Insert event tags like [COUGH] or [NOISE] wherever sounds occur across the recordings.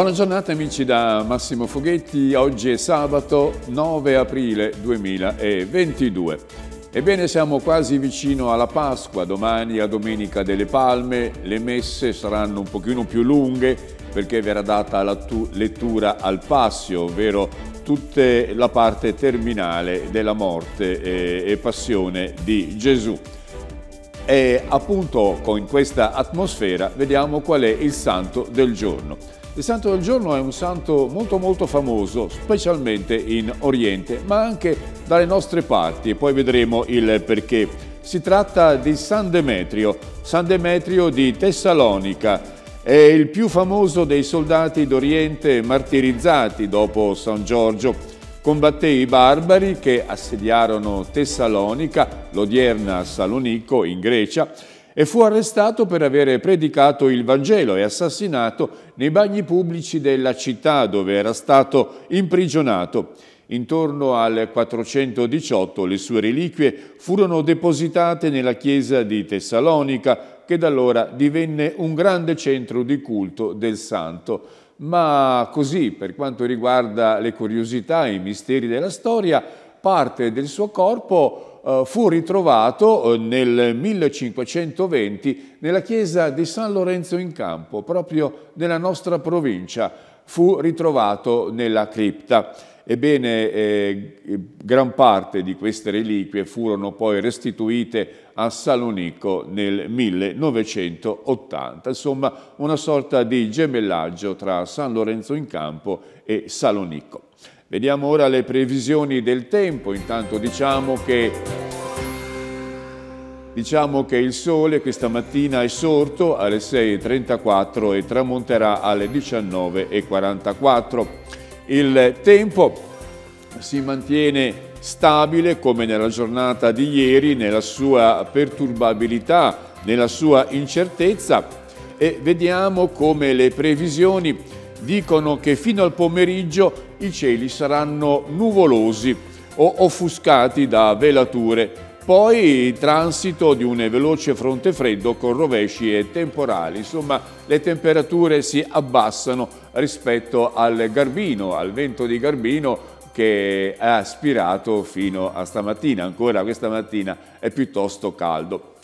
Buona giornata amici da Massimo Foghetti, oggi è sabato 9 aprile 2022. Ebbene siamo quasi vicino alla Pasqua, domani a Domenica delle Palme, le messe saranno un pochino più lunghe perché verrà data la lettura al passio, ovvero tutta la parte terminale della morte e, eh, e passione di Gesù. E appunto con questa atmosfera vediamo qual è il santo del giorno. Il santo del giorno è un santo molto molto famoso, specialmente in Oriente, ma anche dalle nostre parti e poi vedremo il perché. Si tratta di San Demetrio, San Demetrio di Tessalonica, è il più famoso dei soldati d'Oriente martirizzati dopo San Giorgio. Combatté i barbari che assediarono Tessalonica, l'odierna Salonico in Grecia, e fu arrestato per avere predicato il Vangelo e assassinato nei bagni pubblici della città dove era stato imprigionato. Intorno al 418 le sue reliquie furono depositate nella chiesa di Tessalonica, che da allora divenne un grande centro di culto del santo. Ma così, per quanto riguarda le curiosità e i misteri della storia, parte del suo corpo eh, fu ritrovato eh, nel 1520 nella chiesa di San Lorenzo in Campo, proprio nella nostra provincia. Fu ritrovato nella cripta. Ebbene, eh, gran parte di queste reliquie furono poi restituite a Salonico nel 1980. Insomma, una sorta di gemellaggio tra San Lorenzo in Campo e Salonico. Vediamo ora le previsioni del tempo, intanto diciamo che, diciamo che il sole questa mattina è sorto alle 6.34 e tramonterà alle 19.44. Il tempo si mantiene stabile come nella giornata di ieri, nella sua perturbabilità, nella sua incertezza e vediamo come le previsioni dicono che fino al pomeriggio i cieli saranno nuvolosi o offuscati da velature, poi transito di un veloce fronte freddo con rovesci e temporali. Insomma, le temperature si abbassano rispetto al Garbino, al vento di Garbino che ha aspirato fino a stamattina, ancora questa mattina è piuttosto caldo.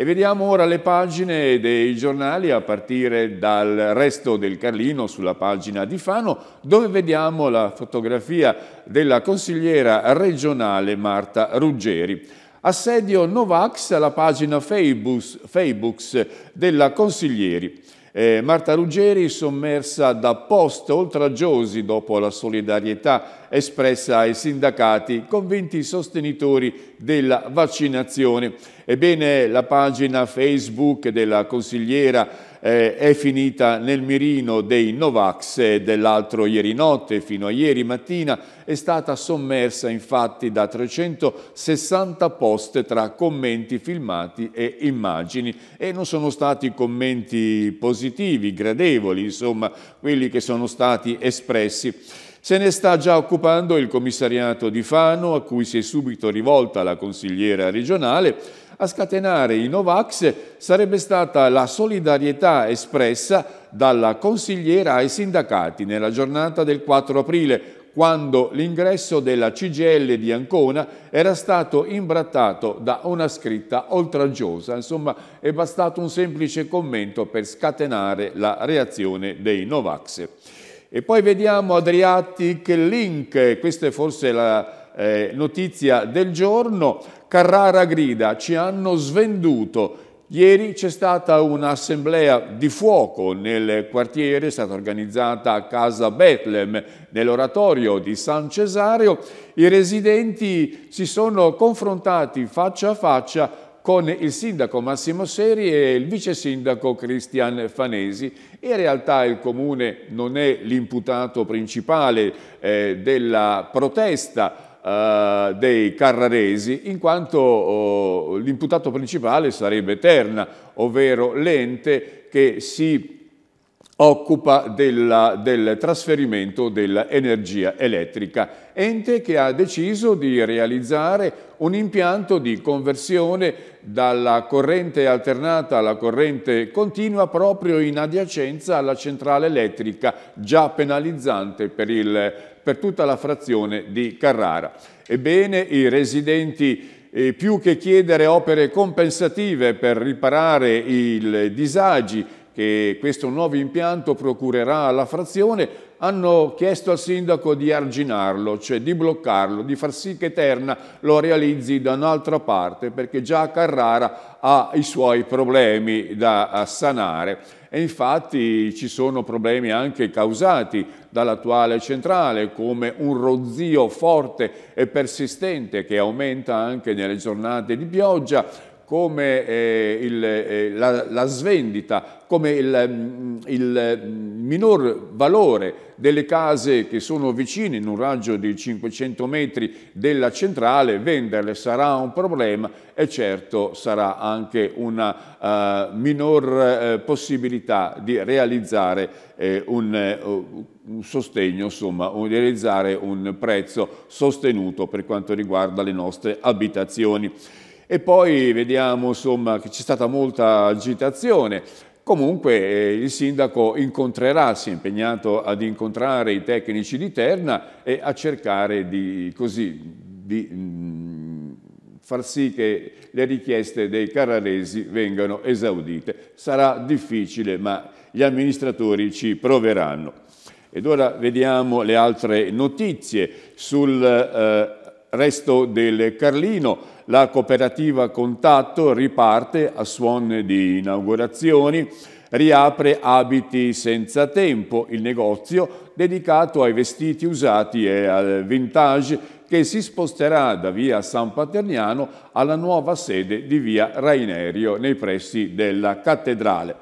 E vediamo ora le pagine dei giornali a partire dal resto del Carlino sulla pagina di Fano dove vediamo la fotografia della consigliera regionale Marta Ruggeri. Assedio Novax alla pagina Facebook della Consiglieri. Eh, Marta Ruggeri, sommersa da post oltraggiosi dopo la solidarietà espressa ai sindacati, convinti sostenitori della vaccinazione. Ebbene, la pagina Facebook della consigliera eh, è finita nel mirino dei Novax eh, dell'altro ieri notte fino a ieri mattina, è stata sommersa infatti da 360 post tra commenti, filmati e immagini e non sono stati commenti positivi, gradevoli, insomma, quelli che sono stati espressi. Se ne sta già occupando il commissariato di Fano, a cui si è subito rivolta la consigliera regionale, a scatenare i Novax sarebbe stata la solidarietà espressa dalla consigliera ai sindacati nella giornata del 4 aprile, quando l'ingresso della CGL di Ancona era stato imbrattato da una scritta oltraggiosa. Insomma, è bastato un semplice commento per scatenare la reazione dei Novax. E poi vediamo Adriatic Link, questa è forse la eh, notizia del giorno, Carrara grida, ci hanno svenduto. Ieri c'è stata un'assemblea di fuoco nel quartiere, è stata organizzata a casa Bethlehem, nell'oratorio di San Cesario. I residenti si sono confrontati faccia a faccia con il sindaco Massimo Seri e il vice sindaco Cristian Fanesi. In realtà il comune non è l'imputato principale eh, della protesta, eh, dei Carraresi, in quanto oh, l'imputato principale sarebbe Terna, ovvero l'ente che si occupa della, del trasferimento dell'energia elettrica, ente che ha deciso di realizzare un impianto di conversione dalla corrente alternata alla corrente continua proprio in adiacenza alla centrale elettrica già penalizzante per, il, per tutta la frazione di Carrara. Ebbene, i residenti eh, più che chiedere opere compensative per riparare i disagi che questo nuovo impianto procurerà alla frazione, hanno chiesto al sindaco di arginarlo, cioè di bloccarlo, di far sì che Terna lo realizzi da un'altra parte, perché già Carrara ha i suoi problemi da eh, sanare. E infatti ci sono problemi anche causati dall'attuale centrale, come un rozzio forte e persistente che aumenta anche nelle giornate di pioggia, come eh, il, eh, la, la, svendita, come il, mm, il, mm, minor valore delle case che sono vicine in un raggio di 500 metri della centrale, venderle sarà un problema e certo sarà anche una uh, minor uh, possibilità di realizzare uh, un, un sostegno, insomma, realizzare un prezzo sostenuto per quanto riguarda le nostre abitazioni. E poi vediamo insomma, che c'è stata molta agitazione. Comunque eh, il sindaco incontrerà, si è impegnato ad incontrare i tecnici di Terna e a cercare di, così, di mh, mm, far sì che le richieste dei carraresi vengano esaudite. Sarà difficile, ma gli amministratori ci proveranno. Ed ora vediamo le altre notizie sul eh, resto del Carlino. La cooperativa Contatto riparte a suon di inaugurazioni, riapre Abiti Senza Tempo, il negozio dedicato ai vestiti usati e al vintage che si sposterà da via San Paterniano alla nuova sede di via Rainerio nei pressi della cattedrale.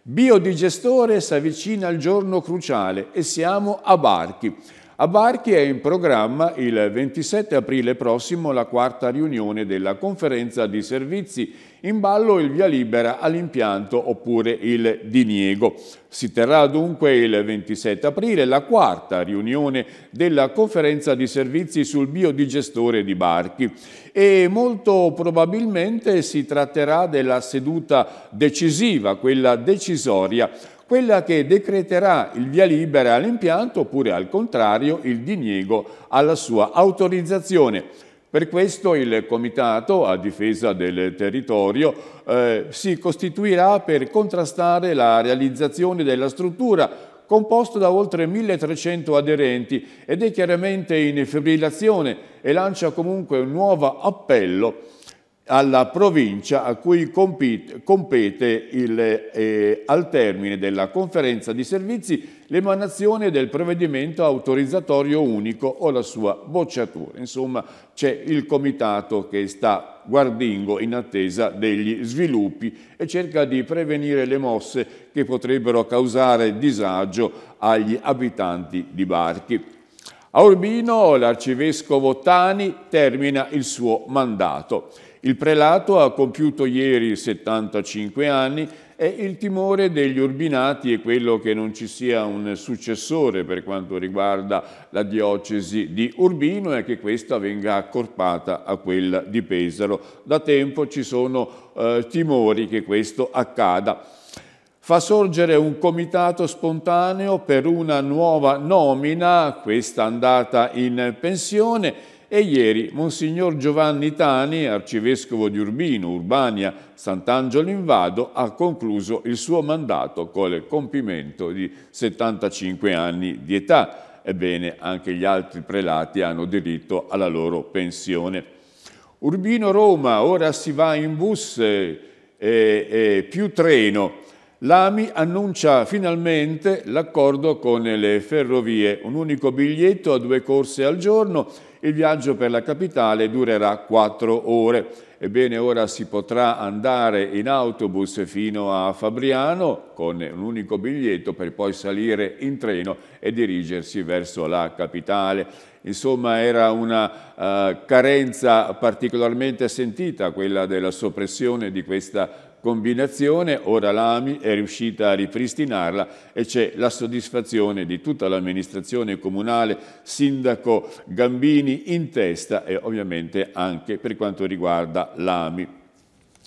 Biodigestore si avvicina al giorno cruciale e siamo a Barchi. A Barchi è in programma il 27 aprile prossimo la quarta riunione della conferenza di servizi, in ballo il via libera all'impianto oppure il diniego. Si terrà dunque il 27 aprile la quarta riunione della conferenza di servizi sul biodigestore di Barchi e molto probabilmente si tratterà della seduta decisiva, quella decisoria, quella che decreterà il via libera all'impianto oppure al contrario il diniego alla sua autorizzazione. Per questo il Comitato a difesa del territorio eh, si costituirà per contrastare la realizzazione della struttura composto da oltre 1300 aderenti ed è chiaramente in fibrillazione e lancia comunque un nuovo appello alla provincia a cui compete il, eh, al termine della conferenza di servizi l'emanazione del provvedimento autorizzatorio unico o la sua bocciatura. Insomma c'è il comitato che sta guardingo in attesa degli sviluppi e cerca di prevenire le mosse che potrebbero causare disagio agli abitanti di Barchi. A Urbino l'arcivescovo Tani termina il suo mandato. Il prelato ha compiuto ieri 75 anni e il timore degli urbinati è quello che non ci sia un successore per quanto riguarda la diocesi di Urbino e che questa venga accorpata a quella di Pesaro. Da tempo ci sono eh, timori che questo accada fa sorgere un comitato spontaneo per una nuova nomina, questa andata in pensione, e ieri Monsignor Giovanni Tani, arcivescovo di Urbino, Urbania, Sant'Angelo in Vado, ha concluso il suo mandato con il compimento di 75 anni di età. Ebbene, anche gli altri prelati hanno diritto alla loro pensione. Urbino-Roma, ora si va in bus e, e più treno. L'AMI annuncia finalmente l'accordo con le ferrovie, un unico biglietto a due corse al giorno il viaggio per la capitale durerà quattro ore. Ebbene, ora si potrà andare in autobus fino a Fabriano con un unico biglietto per poi salire in treno e dirigersi verso la capitale. Insomma, era una uh, carenza particolarmente sentita quella della soppressione di questa combinazione, ora l'AMI è riuscita a ripristinarla e c'è la soddisfazione di tutta l'amministrazione comunale, sindaco Gambini in testa e ovviamente anche per quanto riguarda l'AMI.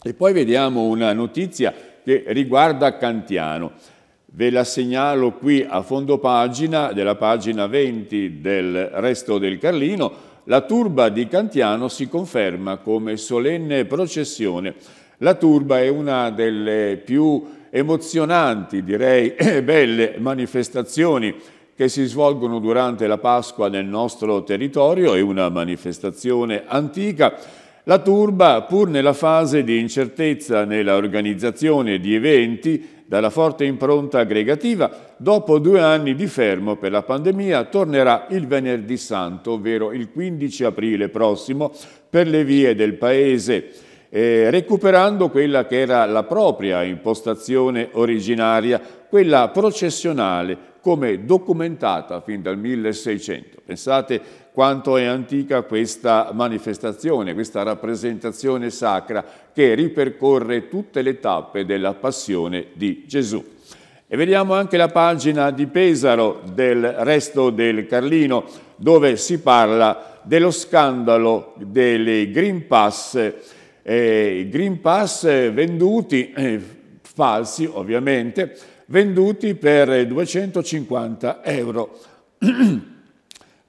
E poi vediamo una notizia che riguarda Cantiano. Ve la segnalo qui a fondo pagina, della pagina 20 del Resto del Carlino, la turba di Cantiano si conferma come solenne processione la turba è una delle più emozionanti, direi, [CLEARS THROAT] belle manifestazioni che si svolgono durante la Pasqua nel nostro territorio, è una manifestazione antica. La turba, pur nella fase di incertezza nella organizzazione di eventi, dalla forte impronta aggregativa, dopo due anni di fermo per la pandemia, tornerà il venerdì santo, ovvero il 15 aprile prossimo, per le vie del Paese eh, recuperando quella che era la propria impostazione originaria, quella processionale, come documentata fin dal 1600. Pensate quanto è antica questa manifestazione, questa rappresentazione sacra che ripercorre tutte le tappe della passione di Gesù. E vediamo anche la pagina di Pesaro del resto del Carlino, dove si parla dello scandalo delle Green Pass eh, Green Pass eh, venduti, eh, falsi ovviamente, venduti per 250 eh, euro. [CLEARS THROAT]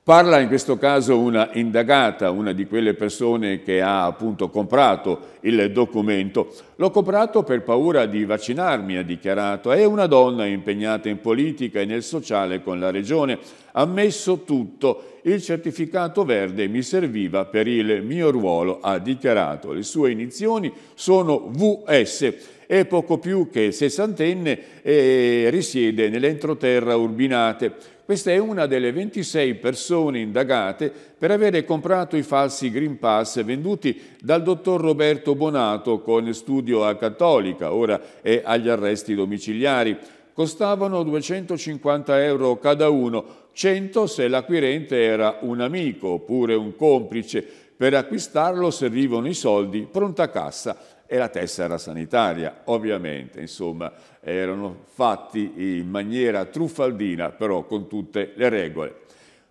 Parla in questo caso una indagata, una di quelle persone che ha appunto comprato il documento. L'ho comprato per paura di vaccinarmi, ha dichiarato. È una donna impegnata in politica e nel sociale con la regione. Ha messo tutto. Il certificato verde mi serviva per il mio ruolo, ha dichiarato. Le sue inizioni sono VS è poco più che sessantenne e risiede nell'entroterra Urbinate. Questa è una delle 26 persone indagate per avere comprato i falsi Green Pass venduti dal dottor Roberto Bonato con studio a Cattolica, ora è agli arresti domiciliari. Costavano 250 euro cada uno, 100 se l'acquirente era un amico oppure un complice. Per acquistarlo servivano i soldi pronta cassa e la tessera sanitaria, ovviamente, insomma, erano fatti in maniera truffaldina, però con tutte le regole.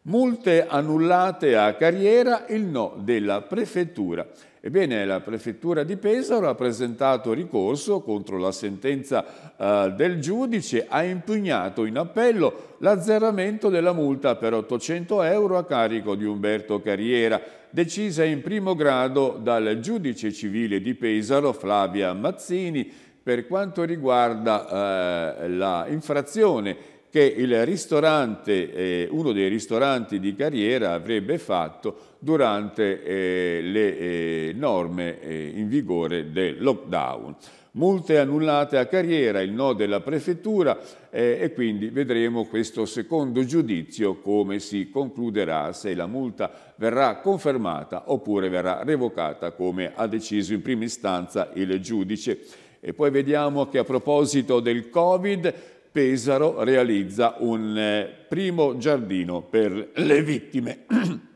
Multe annullate a carriera, il no della prefettura Ebbene, la prefettura di Pesaro ha presentato ricorso contro la sentenza eh, del giudice, ha impugnato in appello l'azzeramento della multa per 800 euro a carico di Umberto Carriera, decisa in primo grado dal giudice civile di Pesaro Flavia Mazzini per quanto riguarda eh, la infrazione che il ristorante, eh, uno dei ristoranti di carriera avrebbe fatto durante eh, le eh, norme eh, in vigore del lockdown. Multe annullate a carriera, il no della prefettura eh, e quindi vedremo questo secondo giudizio come si concluderà, se la multa verrà confermata oppure verrà revocata come ha deciso in prima istanza il giudice. E poi vediamo che a proposito del Covid Pesaro realizza un eh, primo giardino per le vittime. [CLEARS THROAT]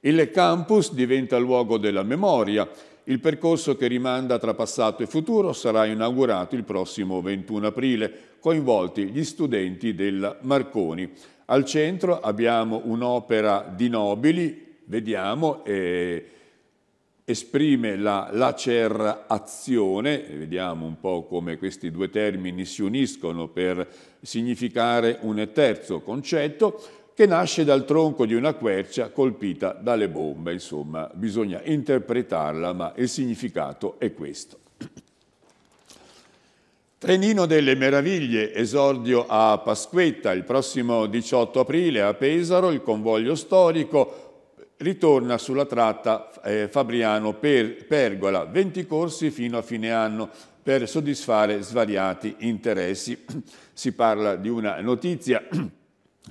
Il campus diventa luogo della memoria. Il percorso che rimanda tra passato e futuro sarà inaugurato il prossimo 21 aprile, coinvolti gli studenti della Marconi. Al centro abbiamo un'opera di nobili, vediamo, eh, esprime la lacerazione, vediamo un po' come questi due termini si uniscono per significare un terzo concetto, che nasce dal tronco di una quercia colpita dalle bombe, insomma bisogna interpretarla, ma il significato è questo. Trenino delle Meraviglie, esordio a Pasquetta il prossimo 18 aprile a Pesaro, il convoglio storico, ritorna sulla tratta eh, Fabriano-Pergola, 20 corsi fino a fine anno per soddisfare svariati interessi. [CLEARS THROAT] Si parla di una notizia [CLEARS THROAT]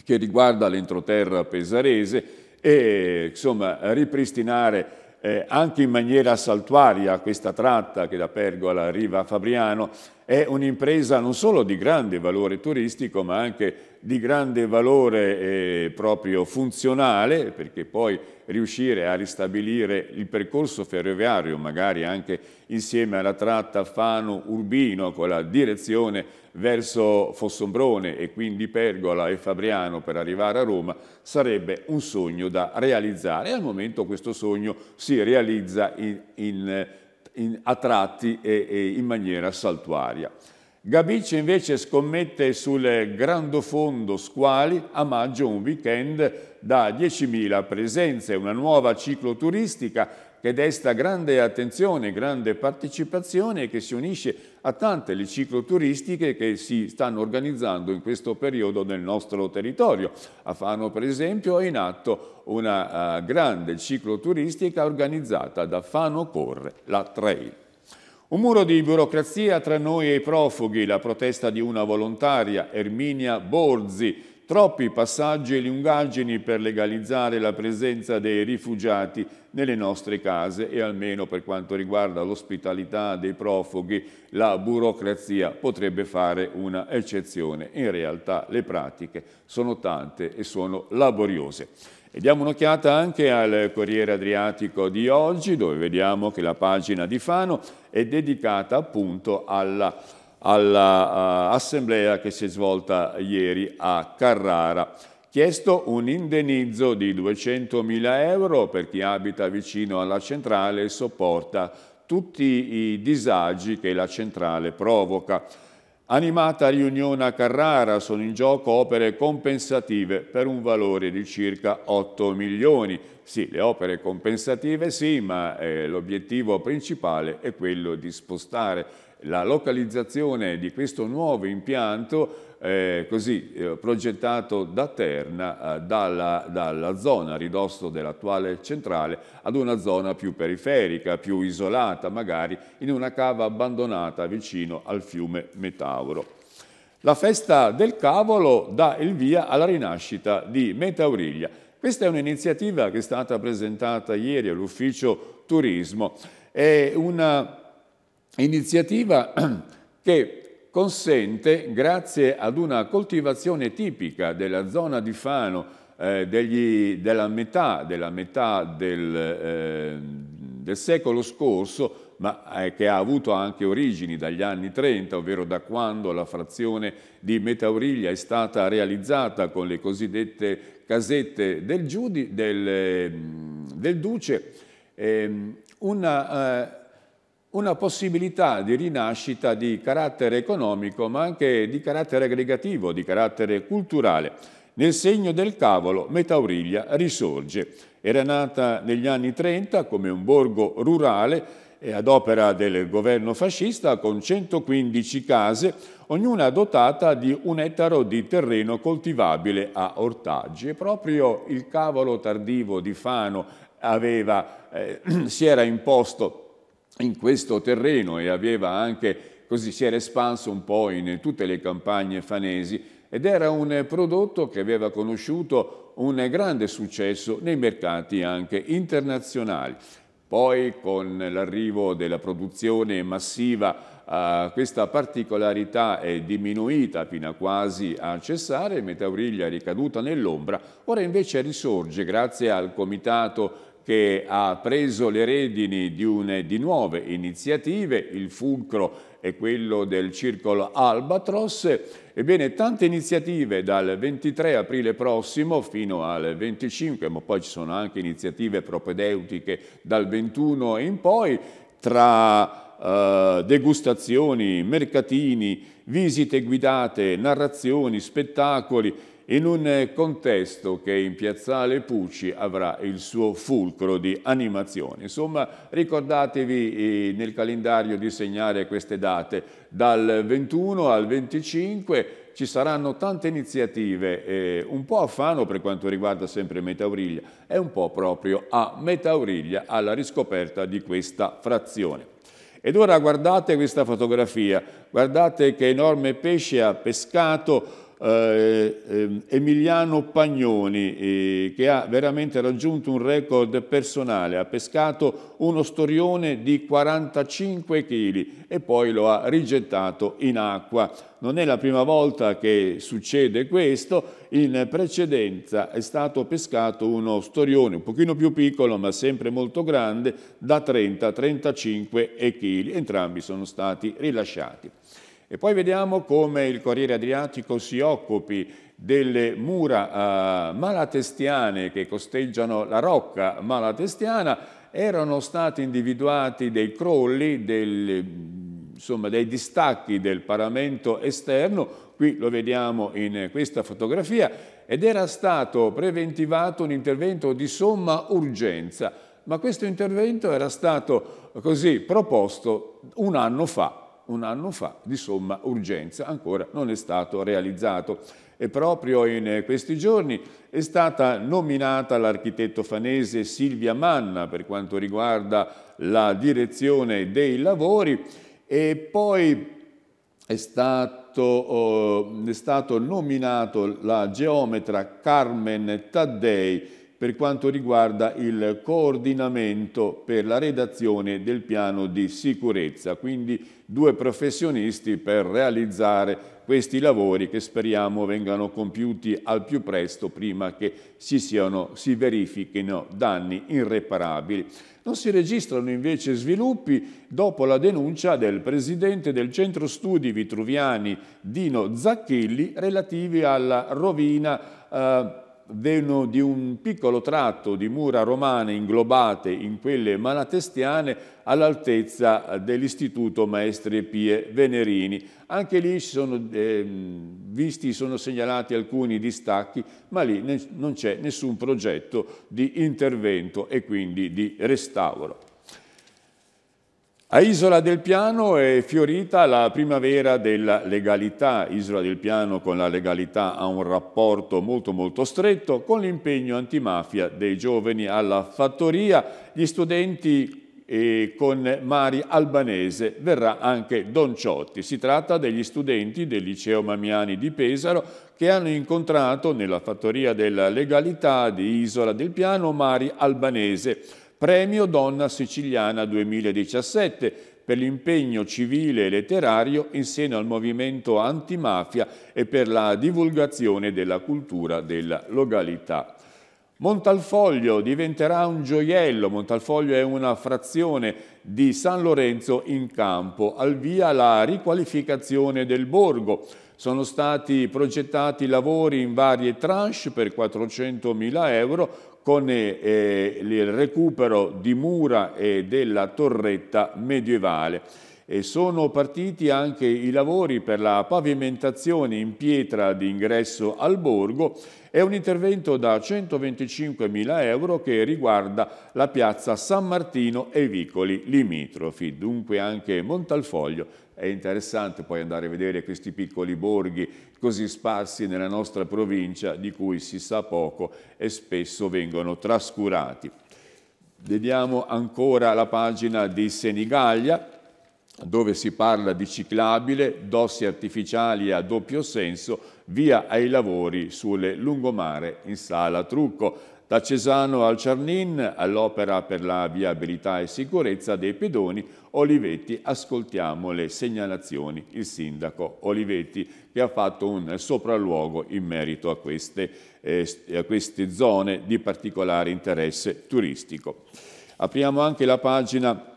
che riguarda l'entroterra pesarese e insomma, ripristinare eh, anche in maniera saltuaria questa tratta che da Pergola arriva a Fabriano è un'impresa non solo di grande valore turistico ma anche di grande valore eh, proprio funzionale perché poi riuscire a ristabilire il percorso ferroviario, magari anche insieme alla tratta Fano-Urbino con la direzione verso Fossombrone e quindi Pergola e Fabriano per arrivare a Roma, sarebbe un sogno da realizzare. E al momento questo sogno si realizza in, in, in, a tratti e, e in maniera saltuaria. Gabice invece scommette sul Grandofondo Squali a maggio un weekend da 10.000 presenze, una nuova cicloturistica che desta grande attenzione, grande partecipazione e che si unisce a tante le cicloturistiche che si stanno organizzando in questo periodo nel nostro territorio. A Fano per esempio è in atto una uh, grande cicloturistica organizzata da Fano Corre, la Trail. Un muro di burocrazia tra noi e i profughi, la protesta di una volontaria, Erminia Borzi, troppi passaggi e lungaggini per legalizzare la presenza dei rifugiati nelle nostre case e almeno per quanto riguarda l'ospitalità dei profughi la burocrazia potrebbe fare una eccezione. In realtà le pratiche sono tante e sono laboriose. E diamo un'occhiata anche al Corriere Adriatico di oggi, dove vediamo che la pagina di Fano è dedicata appunto all'assemblea alla, uh, che si è svolta ieri a Carrara. Chiesto un indennizzo di 200.000 euro per chi abita vicino alla centrale e sopporta tutti i disagi che la centrale provoca. Animata riunione a Carrara sono in gioco opere compensative per un valore di circa 8 milioni. Sì, le opere compensative sì, ma eh, l'obiettivo principale è quello di spostare la localizzazione di questo nuovo impianto eh, così eh, progettato da Terna eh, dalla, dalla, zona a ridosso dell'attuale centrale ad una zona più periferica, più isolata magari in una cava abbandonata vicino al fiume Metauro. La festa del cavolo dà il via alla rinascita di Metauriglia. Questa è un'iniziativa che è stata presentata ieri all'ufficio turismo. È una iniziativa [CLEARS THROAT] che consente, grazie ad una coltivazione tipica della zona di Fano, eh, degli, della metà, della metà del, eh, del, secolo scorso, ma eh, che ha avuto anche origini dagli anni 30, ovvero da quando la frazione di Metauriglia è stata realizzata con le cosiddette casette del, giudi, del, del duce, ehm, una eh, una possibilità di rinascita di carattere economico, ma anche di carattere aggregativo, di carattere culturale. Nel segno del cavolo, Metauriglia risorge. Era nata negli anni 30 come un borgo rurale ad opera del governo fascista con 115 case, ognuna dotata di un ettaro di terreno coltivabile a ortaggi. E proprio il cavolo tardivo di Fano aveva, eh, [CLEARS THROAT] si era imposto in questo terreno e aveva anche, così si era espanso un po' in tutte le campagne fanesi ed era un prodotto che aveva conosciuto un grande successo nei mercati anche internazionali. Poi con l'arrivo della produzione massiva eh, questa particolarità è diminuita fino a quasi a cessare, Metauriglia è ricaduta nell'ombra, ora invece risorge grazie al comitato che ha preso le redini di, une, di nuove iniziative, il fulcro è quello del circolo Albatros. Ebbene, tante iniziative dal 23 aprile prossimo fino al 25, ma poi ci sono anche iniziative propedeutiche dal 21 in poi, tra eh, degustazioni, mercatini, visite guidate, narrazioni, spettacoli, in un eh, contesto che in Piazzale Pucci avrà il suo fulcro di animazione. Insomma, ricordatevi eh, nel calendario di segnare queste date. Dal 21 al 25 ci saranno tante iniziative, eh, un po' a Fano per quanto riguarda sempre Metauriglia e un po' proprio a Metauriglia alla riscoperta di questa frazione. Ed ora guardate questa fotografia, guardate che enorme pesce ha pescato eh, ehm, Emiliano Pagnoni eh, che ha veramente raggiunto un record personale, ha pescato uno storione di 45 kg e poi lo ha rigettato in acqua. Non è la prima volta che succede questo, in precedenza è stato pescato uno storione un pochino più piccolo ma sempre molto grande da 30-35 kg, entrambi sono stati rilasciati. E poi vediamo come il Corriere Adriatico si occupi delle mura eh, malatestiane che costeggiano la rocca malatestiana, erano stati individuati dei crolli, del, insomma, dei distacchi del paramento esterno, qui lo vediamo in questa fotografia, ed era stato preventivato un intervento di somma urgenza, ma questo intervento era stato così proposto un anno fa un anno fa di somma urgenza, ancora non è stato realizzato. E proprio in eh, questi giorni è stata nominata l'architetto fanese Silvia Manna per quanto riguarda la direzione dei lavori e poi è stato, oh, è stato nominato la geometra Carmen Taddei per quanto riguarda il coordinamento per la redazione del piano di sicurezza, quindi due professionisti per realizzare questi lavori che speriamo vengano compiuti al più presto prima che si, siano, si verifichino danni irreparabili. Non si registrano invece sviluppi dopo la denuncia del presidente del centro studi vitruviani Dino Zacchilli relativi alla rovina eh, veno di un piccolo tratto di mura romane inglobate in quelle malatestiane all'altezza dell'Istituto Maestre Pie Venerini. Anche lì sono, eh, visti, sono segnalati alcuni distacchi, ma lì non c'è nessun progetto di intervento e quindi di restauro. A Isola del Piano è fiorita la primavera della legalità. Isola del Piano con la legalità ha un rapporto molto molto stretto con l'impegno antimafia dei giovani alla fattoria. Gli studenti e eh, con Mari Albanese verrà anche Don Ciotti. Si tratta degli studenti del liceo Mamiani di Pesaro che hanno incontrato nella fattoria della legalità di Isola del Piano Mari Albanese Premio Donna Siciliana 2017 per l'impegno civile e letterario in seno al movimento antimafia e per la divulgazione della cultura della località. Montalfoglio diventerà un gioiello, Montalfoglio è una frazione di San Lorenzo in campo, al via la riqualificazione del borgo. Sono stati progettati lavori in varie tranche per 400.000 euro con eh, eh, il recupero di mura e della torretta medievale e sono partiti anche i lavori per la pavimentazione in pietra di ingresso al borgo è un intervento da 125.000 euro che riguarda la piazza San Martino e i vicoli limitrofi, dunque anche Montalfoglio. È interessante poi andare a vedere questi piccoli borghi così sparsi nella nostra provincia di cui si sa poco e spesso vengono trascurati. Vediamo ancora la pagina di Senigallia, dove si parla di ciclabile, dossi artificiali a doppio senso, via ai lavori sulle lungomare in sala trucco. Da Cesano al Ciarnin, all'opera per la viabilità e sicurezza dei pedoni, Olivetti, ascoltiamo le segnalazioni. Il sindaco Olivetti che ha fatto un sopralluogo in merito a queste, eh, a queste zone di particolare interesse turistico. Apriamo anche la pagina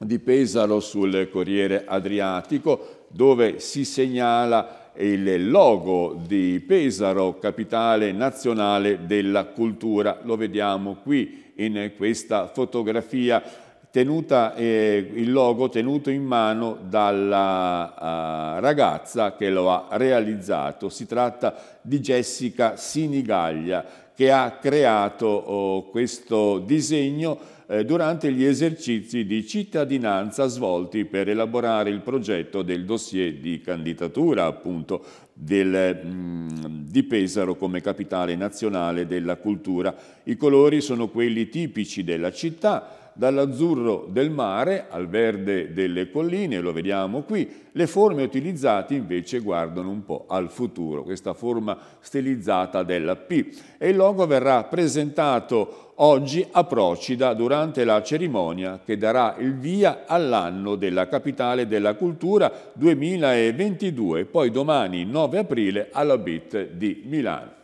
di Pesaro sul Corriere Adriatico, dove si segnala il logo di Pesaro, capitale nazionale della cultura. Lo vediamo qui in questa fotografia, tenuta, eh, il logo tenuto in mano dalla eh, ragazza che lo ha realizzato. Si tratta di Jessica Sinigaglia, che ha creato oh, questo disegno eh, durante gli esercizi di cittadinanza svolti per elaborare il progetto del dossier di candidatura appunto del, mh, mm, di Pesaro come capitale nazionale della cultura. I colori sono quelli tipici della città dall'azzurro del mare al verde delle colline, lo vediamo qui, le forme utilizzate invece guardano un po' al futuro, questa forma stilizzata della P. E il logo verrà presentato oggi a Procida durante la cerimonia che darà il via all'anno della capitale della cultura 2022, poi domani 9 aprile alla BIT di Milano.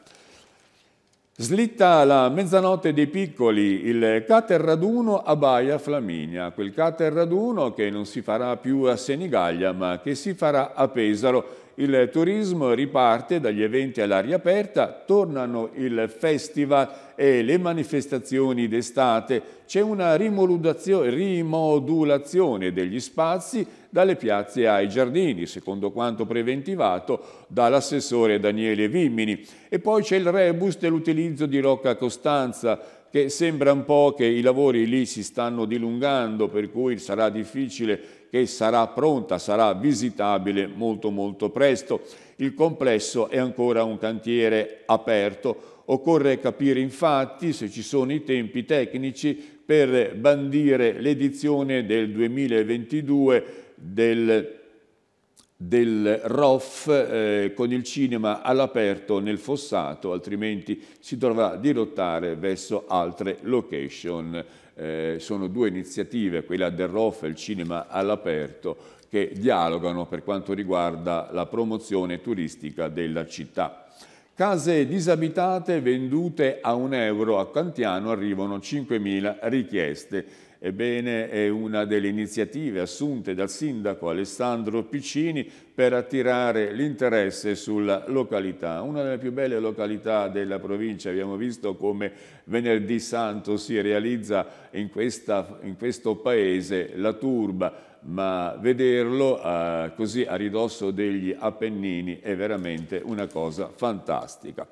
Slitta la mezzanotte dei piccoli, il Cater Raduno a Baia Flaminia, quel Cater Raduno che non si farà più a Senigallia ma che si farà a Pesaro il turismo riparte dagli eventi all'aria aperta, tornano il festival e le manifestazioni d'estate. C'è una rimodulazione degli spazi dalle piazze ai giardini, secondo quanto preventivato dall'assessore Daniele Vimini. E poi c'è il rebus dell'utilizzo di Rocca Costanza, che sembra un po' che i lavori lì si stanno dilungando, per cui sarà difficile che sarà pronta, sarà visitabile molto molto presto. Il complesso è ancora un cantiere aperto, Occorre capire infatti se ci sono i tempi tecnici per bandire l'edizione del 2022 del, del ROF eh, con il cinema all'aperto nel fossato, altrimenti si dovrà dirottare verso altre location eh, sono due iniziative, quella del ROF e il cinema all'aperto, che dialogano per quanto riguarda la promozione turistica della città. Case disabitate vendute a un euro a Cantiano arrivano 5.000 richieste Ebbene, è una delle iniziative assunte dal sindaco Alessandro Piccini per attirare l'interesse sulla località, una delle più belle località della provincia. Abbiamo visto come venerdì santo si realizza in, questa, in questo paese la turba ma vederlo eh, così a ridosso degli Appennini è veramente una cosa fantastica.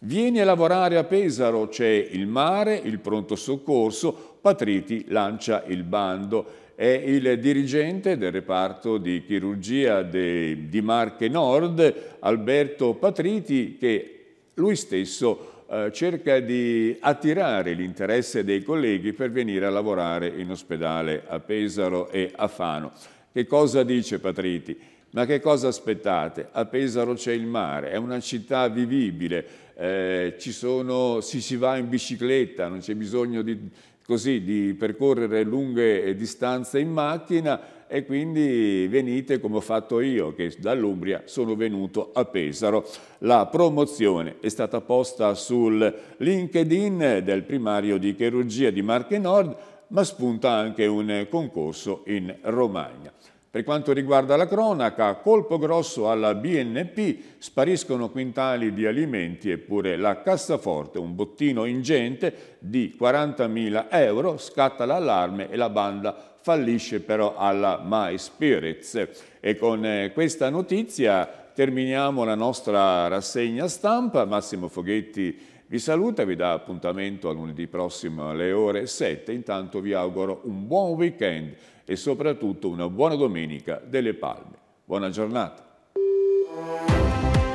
Vieni a lavorare a Pesaro, c'è il mare, il pronto soccorso, Patriti lancia il bando. È il dirigente del reparto di chirurgia de, di Marche Nord, Alberto Patriti, che lui stesso eh, cerca di attirare l'interesse dei colleghi per venire a lavorare in ospedale a Pesaro e a Fano. Che cosa dice Patriti? Ma che cosa aspettate? A Pesaro c'è il mare, è una città vivibile, eh, sono, si, si va in bicicletta, non c'è bisogno di, così, di percorrere lunghe eh, distanze in macchina e quindi venite come ho fatto io che dall'Umbria sono venuto a Pesaro. La promozione è stata posta sul LinkedIn del primario di chirurgia di Marche Nord ma spunta anche un concorso in Romagna. Per quanto riguarda la cronaca, colpo grosso alla BNP, spariscono quintali di alimenti eppure la cassaforte, un bottino ingente di 40.000 euro, scatta l'allarme e la banda fallisce però alla My Spirits. E con eh, questa notizia terminiamo la nostra rassegna stampa. Massimo Foghetti vi saluta e vi dà appuntamento a lunedì prossimo alle ore 7. Intanto vi auguro un buon weekend e soprattutto una buona domenica delle palme. Buona giornata.